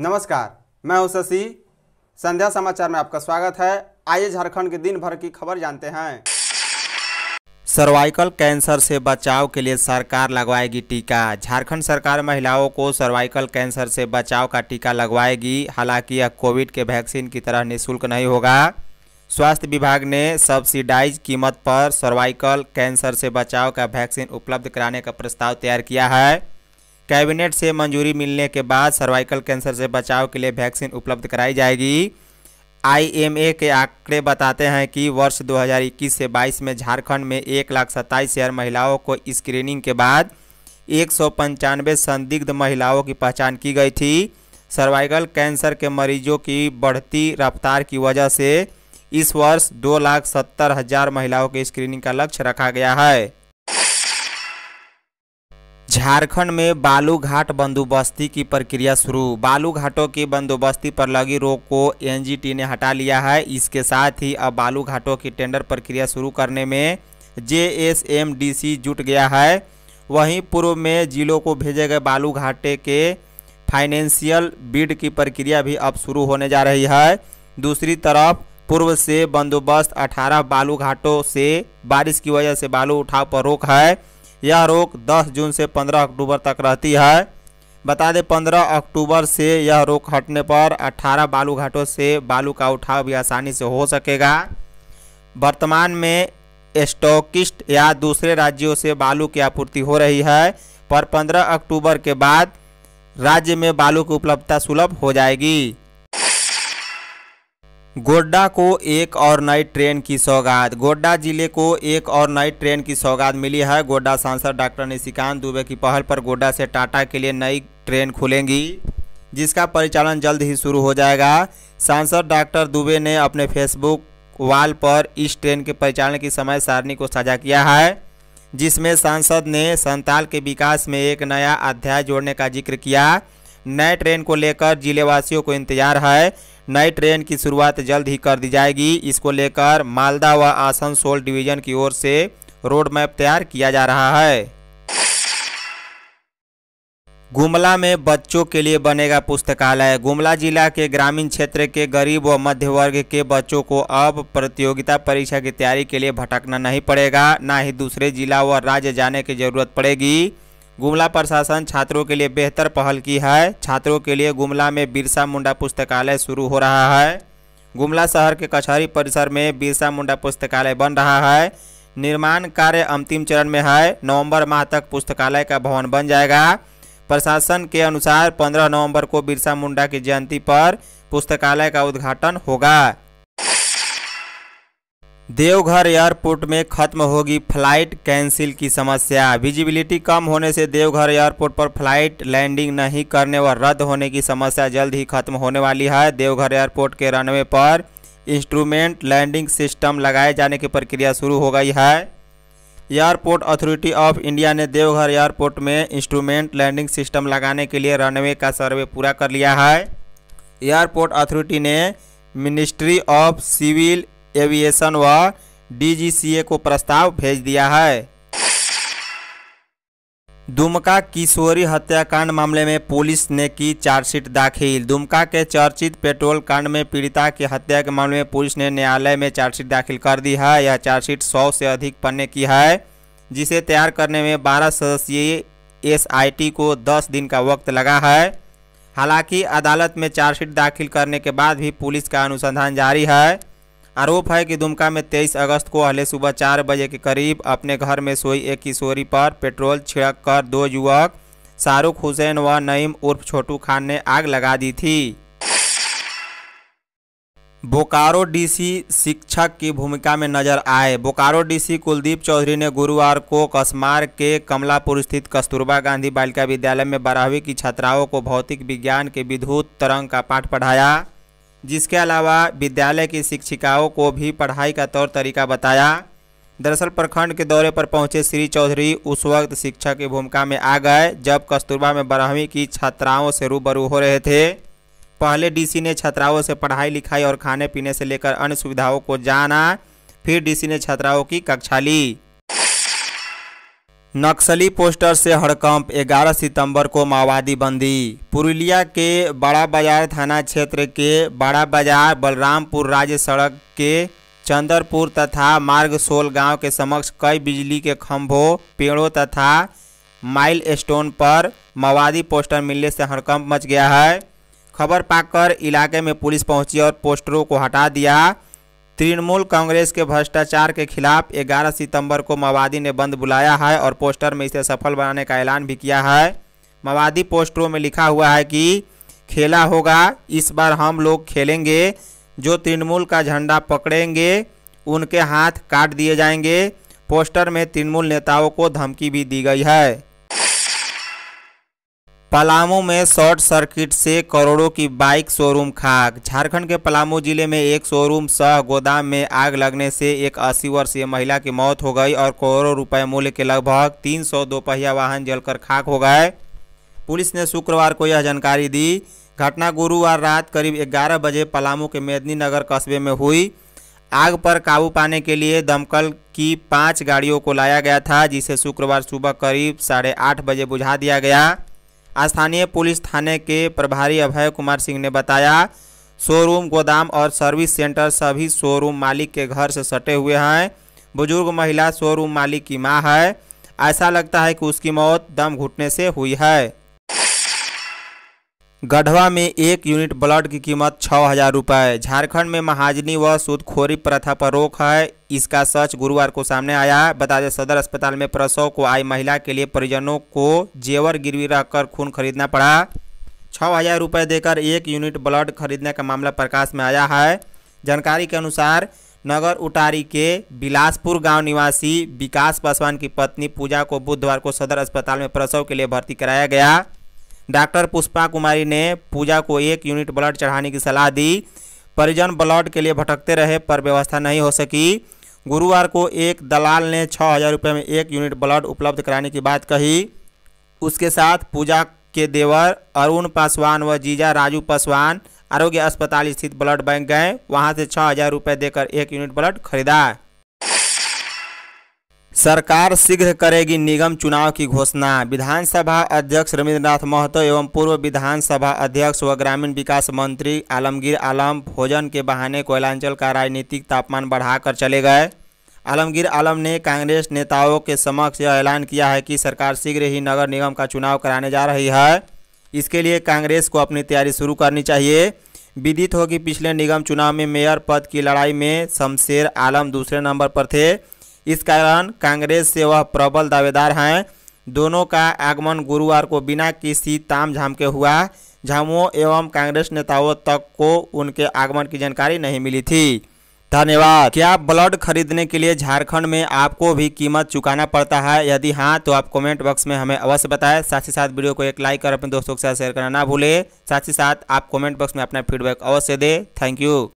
नमस्कार मैं हूं शशि संध्या समाचार में आपका स्वागत है आइए झारखंड के दिन भर की खबर जानते हैं सर्वाइकल कैंसर से बचाव के लिए सरकार लगवाएगी टीका झारखंड सरकार महिलाओं को सर्वाइकल कैंसर से बचाव का टीका लगवाएगी हालांकि यह कोविड के वैक्सीन की तरह निःशुल्क नहीं होगा स्वास्थ्य विभाग ने सब्सिडाइज कीमत पर सर्वाइकल कैंसर से बचाव का वैक्सीन उपलब्ध कराने का प्रस्ताव तैयार किया है कैबिनेट से मंजूरी मिलने के बाद सर्वाइकल कैंसर से बचाव के लिए वैक्सीन उपलब्ध कराई जाएगी आईएमए के आंकड़े बताते हैं कि वर्ष 2021 से 22 में झारखंड में एक लाख सत्ताईस हज़ार महिलाओं को स्क्रीनिंग के बाद एक संदिग्ध महिलाओं की पहचान की गई थी सर्वाइकल कैंसर के मरीजों की बढ़ती रफ्तार की वजह से इस वर्ष दो लाख सत्तर हजार महिलाओं के स्क्रीनिंग का लक्ष्य रखा गया है झारखंड में बालूघाट बंदोबस्ती की प्रक्रिया शुरू बालूघाटों की बंदोबस्ती पर लगी रोक को एनजीटी ने हटा लिया है इसके साथ ही अब बालूघाटों की टेंडर प्रक्रिया शुरू करने में जेएसएमडीसी जुट गया है वहीं पूर्व में जिलों को भेजे गए बालूघाटे के फाइनेंशियल बिड की प्रक्रिया भी अब शुरू होने जा रही है दूसरी तरफ पूर्व से बंदोबस्त 18 बालू घाटों से बारिश की वजह से बालू उठाव पर रोक है यह रोक 10 जून से 15 अक्टूबर तक रहती है बता दें 15 अक्टूबर से यह रोक हटने पर 18 बालू घाटों से बालू का उठाव भी आसानी से हो सकेगा वर्तमान में स्टॉकिस्ट या दूसरे राज्यों से बालू की आपूर्ति हो रही है पर 15 अक्टूबर के बाद राज्य में बालू की उपलब्धता सुलभ हो जाएगी गोड्डा को एक और नई ट्रेन की सौगात गोड्डा जिले को एक और नई ट्रेन की सौगात मिली है गोड्डा सांसद डॉक्टर निशिकांत दुबे की पहल पर गोड्डा से टाटा के लिए नई ट्रेन खुलेंगी जिसका परिचालन जल्द ही शुरू हो जाएगा सांसद डॉक्टर दुबे ने अपने फेसबुक वाल पर इस ट्रेन के परिचालन की समय सारणी को साझा किया है जिसमें सांसद ने संताल के विकास में एक नया अध्याय जोड़ने का जिक्र किया नए ट्रेन को लेकर जिले वासियों को इंतजार है नई ट्रेन की शुरुआत जल्द ही कर दी जाएगी इसको लेकर मालदा व आसनसोल डिवीजन की ओर से रोड मैप तैयार किया जा रहा है गुमला में बच्चों के लिए बनेगा पुस्तकालय गुमला जिला के ग्रामीण क्षेत्र के गरीब व मध्य वर्ग के बच्चों को अब प्रतियोगिता परीक्षा की तैयारी के लिए भटकना नहीं पड़ेगा ना ही दूसरे जिला व राज्य जाने की जरूरत पड़ेगी गुमला प्रशासन छात्रों के लिए बेहतर पहल की है छात्रों के लिए गुमला में बिरसा मुंडा पुस्तकालय शुरू हो रहा है गुमला शहर के कचहरी परिसर में बिरसा मुंडा पुस्तकालय बन रहा है निर्माण कार्य अंतिम चरण में है नवंबर माह तक पुस्तकालय का भवन बन जाएगा प्रशासन के अनुसार 15 नवंबर को बिरसा मुंडा की जयंती पर पुस्तकालय का उद्घाटन होगा देवघर एयरपोर्ट में खत्म होगी फ्लाइट कैंसिल की समस्या विजिबिलिटी कम होने से देवघर एयरपोर्ट पर फ्लाइट लैंडिंग नहीं करने व रद्द होने की समस्या जल्द ही खत्म होने वाली है देवघर एयरपोर्ट के रनवे पर इंस्ट्रूमेंट लैंडिंग सिस्टम लगाए जाने की प्रक्रिया शुरू हो गई है एयरपोर्ट अथॉरिटी ऑफ इंडिया ने देवघर एयरपोर्ट में इंस्ट्रूमेंट लैंडिंग सिस्टम लगाने के लिए रनवे का सर्वे पूरा कर लिया है एयरपोर्ट अथॉरिटी ने मिनिस्ट्री ऑफ सिविल एविएशन व डीजीसीए को प्रस्ताव भेज दिया है दुमका किशोरी हत्याकांड मामले में पुलिस ने की चार्जशीट दाखिल दुमका के चर्चित पेट्रोल कांड में पीड़िता की हत्या के मामले में पुलिस ने न्यायालय में चार्जशीट दाखिल कर दी है यह चार्जशीट सौ से अधिक पन्ने की है जिसे तैयार करने में बारह सदस्यीय एसआईटी को दस दिन का वक्त लगा है हालांकि अदालत में चार्जशीट दाखिल करने के बाद भी पुलिस का अनुसंधान जारी है आरोप है कि दुमका में 23 अगस्त को अहले सुबह चार बजे के करीब अपने घर में सोई एक किशोरी पर पेट्रोल छिड़क कर दो युवक शाहरुख हुसैन व नईम उर्फ छोटू खान ने आग लगा दी थी बोकारो डीसी शिक्षक की भूमिका में नजर आए बोकारो डीसी कुलदीप चौधरी ने गुरुवार को कस्मार के कमलापुर स्थित कस्तूरबा गांधी बालिका विद्यालय में बारहवीं की छात्राओं को भौतिक विज्ञान के विद्युत तरंग का पाठ पढ़ाया जिसके अलावा विद्यालय की शिक्षिकाओं को भी पढ़ाई का तौर तरीका बताया दरअसल प्रखंड के दौरे पर पहुंचे श्री चौधरी उस वक्त शिक्षक की भूमिका में आ गए जब कस्तूरबा में बारहवीं की छात्राओं से रूबरू हो रहे थे पहले डीसी ने छात्राओं से पढ़ाई लिखाई और खाने पीने से लेकर अन्य सुविधाओं को जाना फिर डीसी ने छात्राओं की कक्षा ली नक्सली पोस्टर से हड़कंप 11 सितंबर को माओवादी बंदी पुरुलिया के बड़ा बाजार थाना क्षेत्र के बड़ा बाजार बलरामपुर राज्य सड़क के चंदरपुर तथा मार्ग सोल गांव के समक्ष कई बिजली के खंभों पेड़ों तथा माइल स्टोन पर माओवादी पोस्टर मिलने से हड़कंप मच गया है खबर पाकर इलाके में पुलिस पहुंची और पोस्टरों को हटा दिया तृणमूल कांग्रेस के भ्रष्टाचार के खिलाफ 11 सितंबर को मवादी ने बंद बुलाया है और पोस्टर में इसे सफल बनाने का ऐलान भी किया है मवादी पोस्टरों में लिखा हुआ है कि खेला होगा इस बार हम लोग खेलेंगे जो तृणमूल का झंडा पकड़ेंगे उनके हाथ काट दिए जाएंगे पोस्टर में तृणमूल नेताओं को धमकी भी दी गई है पलामू में शॉर्ट सर्किट से करोड़ों की बाइक शोरूम खाक झारखंड के पलामू जिले में एक शोरूम सह गोदाम में आग लगने से एक अस्सी वर्षीय महिला की मौत हो गई और करोड़ों रुपए मूल्य के लगभग 300 दोपहिया वाहन जलकर खाक हो गए पुलिस ने शुक्रवार को यह जानकारी दी घटना गुरुवार रात करीब ग्यारह बजे पलामू के मेदनी नगर कस्बे में हुई आग पर काबू पाने के लिए दमकल की पाँच गाड़ियों को लाया गया था जिसे शुक्रवार सुबह करीब साढ़े आठ बजे बुझा दिया गया स्थानीय पुलिस थाने के प्रभारी अभय कुमार सिंह ने बताया शोरूम गोदाम और सर्विस सेंटर सभी शोरूम मालिक के घर से सटे हुए हैं बुजुर्ग महिला शोरूम मालिक की माँ है ऐसा लगता है कि उसकी मौत दम घुटने से हुई है गढ़वा में एक यूनिट ब्लड की कीमत छः हजार रुपये झारखंड में महाजनी व सूदखोरी प्रथा पर रोक है इसका सच गुरुवार को सामने आया है बता दें सदर अस्पताल में प्रसव को आई महिला के लिए परिजनों को जेवर गिरवी रखकर खून खरीदना पड़ा छः हजार रुपये देकर एक यूनिट ब्लड खरीदने का मामला प्रकाश में आया है जानकारी के अनुसार नगर उटारी के बिलासपुर गांव निवासी विकास पासवान की पत्नी पूजा को बुधवार को सदर अस्पताल में प्रसव के लिए भर्ती कराया गया डॉक्टर पुष्पा कुमारी ने पूजा को एक यूनिट ब्लड चढ़ाने की सलाह दी परिजन ब्लड के लिए भटकते रहे पर व्यवस्था नहीं हो सकी गुरुवार को एक दलाल ने छः हज़ार रुपये में एक यूनिट ब्लड उपलब्ध कराने की बात कही उसके साथ पूजा के देवर अरुण पासवान व जीजा राजू पासवान आरोग्य अस्पताल स्थित ब्लड बैंक गए वहाँ से छः हज़ार रुपये देकर एक यूनिट ब्लड खरीदा सरकार शीघ्र करेगी निगम चुनाव की घोषणा विधानसभा अध्यक्ष रविन्द्रनाथ महतो एवं पूर्व विधानसभा अध्यक्ष व ग्रामीण विकास मंत्री आलमगीर आलम भोजन के बहाने कोयलांचल का राजनीतिक तापमान बढ़ाकर चले गए आलमगीर आलम ने कांग्रेस नेताओं के समक्ष यह ऐलान किया है कि सरकार शीघ्र ही नगर निगम का चुनाव कराने जा रही है इसके लिए कांग्रेस को अपनी तैयारी शुरू करनी चाहिए विदित हो कि पिछले निगम चुनाव में मेयर पद की लड़ाई में शमशेर आलम दूसरे नंबर पर थे इस कारण कांग्रेस से वह प्रबल दावेदार हैं दोनों का आगमन गुरुवार को बिना किसी तामझाम के हुआ झामुओ एवं कांग्रेस नेताओं तक को उनके आगमन की जानकारी नहीं मिली थी धन्यवाद क्या ब्लड खरीदने के लिए झारखंड में आपको भी कीमत चुकाना पड़ता है यदि हाँ तो आप कमेंट बॉक्स में हमें अवश्य बताएं साथ ही साथ वीडियो को एक लाइक और अपने दोस्तों के साथ शेयर करना ना भूलें साथ ही साथ आप कमेंट बॉक्स में अपना फीडबैक अवश्य दें थैंक यू